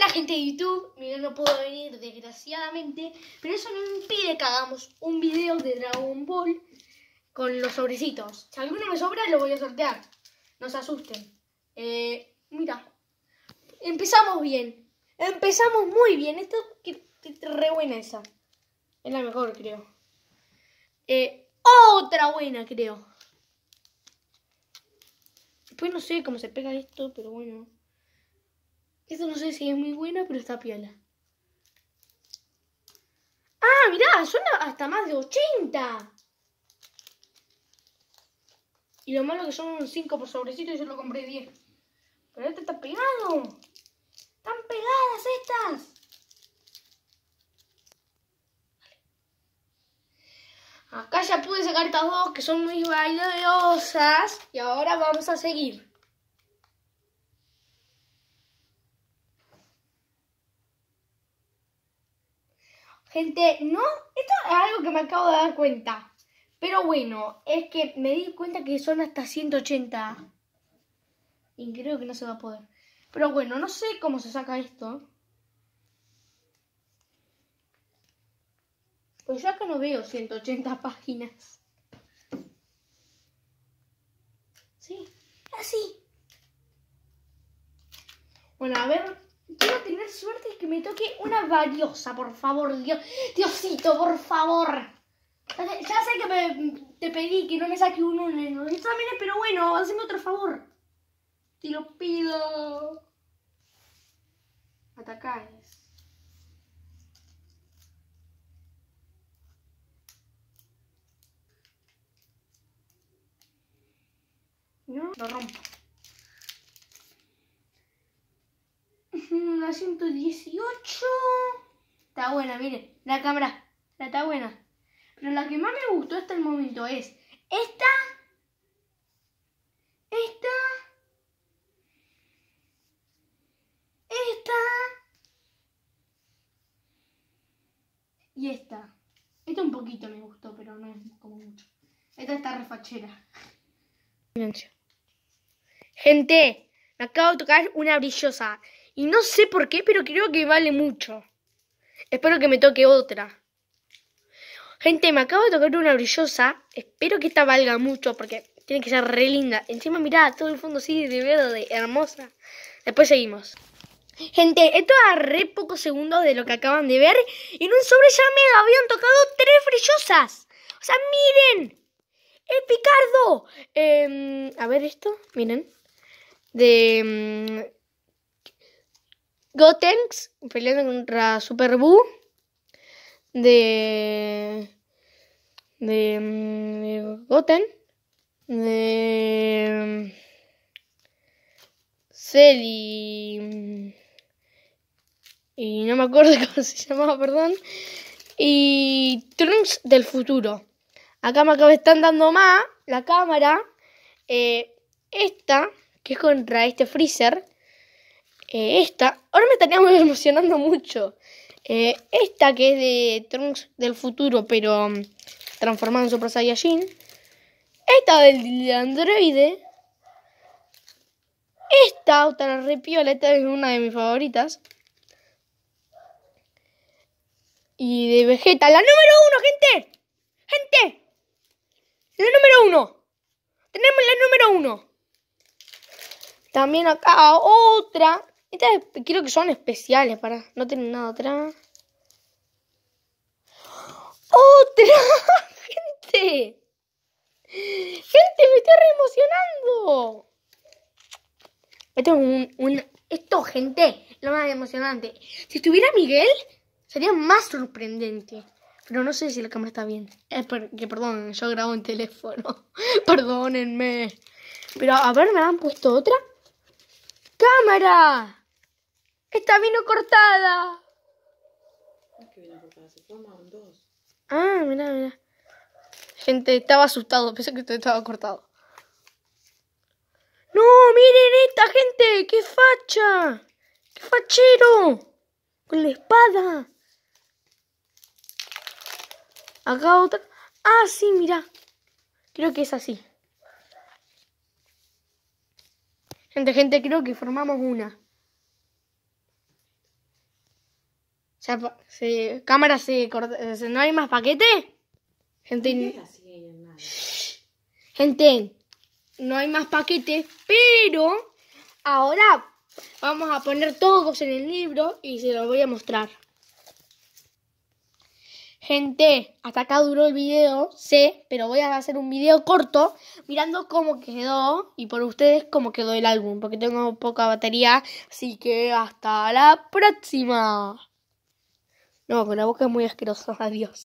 la gente de YouTube. Mira, no puedo venir, desgraciadamente. Pero eso no impide que hagamos un video de Dragon Ball con los sobrecitos. Si alguno me sobra, lo voy a sortear. No se asusten. Eh, mira. Empezamos bien. Empezamos muy bien. Esto que re buena esa. Es la mejor, creo. Eh, otra buena, creo. Después no sé cómo se pega esto, pero bueno. Esto no sé si es muy buena, pero está piala. ¡Ah, mirá! Son hasta más de 80. Y lo malo que son 5 por sobrecito y yo lo compré 10. Pero este está pegado. ¡Están pegadas estas! Acá ya pude sacar estas dos que son muy valiosas. Y ahora vamos a seguir. Gente, no, esto es algo que me acabo de dar cuenta. Pero bueno, es que me di cuenta que son hasta 180. Y creo que no se va a poder. Pero bueno, no sé cómo se saca esto. Pues yo acá no veo 180 páginas. Sí, así. Bueno, a ver, quiero tener suerte y que me toque una valiosa, por favor, Dios. Diosito, por favor. Ya sé que te pedí que no me saque uno en los exámenes, pero bueno, hazme otro favor. Te lo pido. Atacáis. No, lo rompo. 118. Está buena, miren. La cámara. La está buena. Pero la que más me gustó hasta el momento es esta. Esta. Esta. Y esta. Esta un poquito me gustó, pero no es como mucho. Esta está refachera. Gente, me acabo de tocar una brillosa. Y no sé por qué, pero creo que vale mucho. Espero que me toque otra. Gente, me acabo de tocar una brillosa. Espero que esta valga mucho porque tiene que ser re linda. Encima, mirá, todo el fondo sigue de verde, hermosa. Después seguimos. Gente, esto a re pocos segundos de lo que acaban de ver. Y en un sobre ya me habían tocado tres brillosas. O sea, miren. El Picardo. Em, a ver esto, miren. De em, Gotenks peleando contra Super Buu de de, mm, Goten de mm, Cell mm, y, no me acuerdo cómo se llamaba, perdón. Y Trunks del futuro. Acá me están dando más la cámara. Eh, esta, que es contra este Freezer eh, esta, ahora me estaríamos emocionando mucho. Eh, esta que es de Trunks del futuro, pero mm, transformado en Super Saiyajin. Esta del androide. Esta otra repiola, esta es una de mis favoritas. Y de Vegeta, la número uno, gente. Gente. La número uno. Tenemos la número uno. También acá otra Quiero que son especiales, para. No tener nada atrás. ¡Otra! ¡Gente! ¡Gente! ¡Me estoy re emocionando! Esto es un, Esto, gente, lo más emocionante. Si estuviera Miguel, sería más sorprendente. Pero no sé si la cámara está bien. Es que perdón, yo grabo en teléfono. Perdónenme. Pero a ver, ¿me han puesto otra? ¡Cámara! Esta vino cortada. dos. Ah, mira, mira. Gente, estaba asustado. Pensé que esto estaba cortado. No, miren esta gente. ¡Qué facha! ¡Qué fachero! Con la espada. Acá otra. Ah, sí, mira. Creo que es así. Gente, gente, creo que formamos una. Cámara se corta. Eh, ¿No hay más paquetes? Gente. Gente, no hay más paquetes pero ahora vamos a poner todos en el libro y se los voy a mostrar. Gente, hasta acá duró el video, sé, pero voy a hacer un video corto mirando cómo quedó y por ustedes cómo quedó el álbum, porque tengo poca batería, así que hasta la próxima. No, con la boca muy asquerosa. Adiós.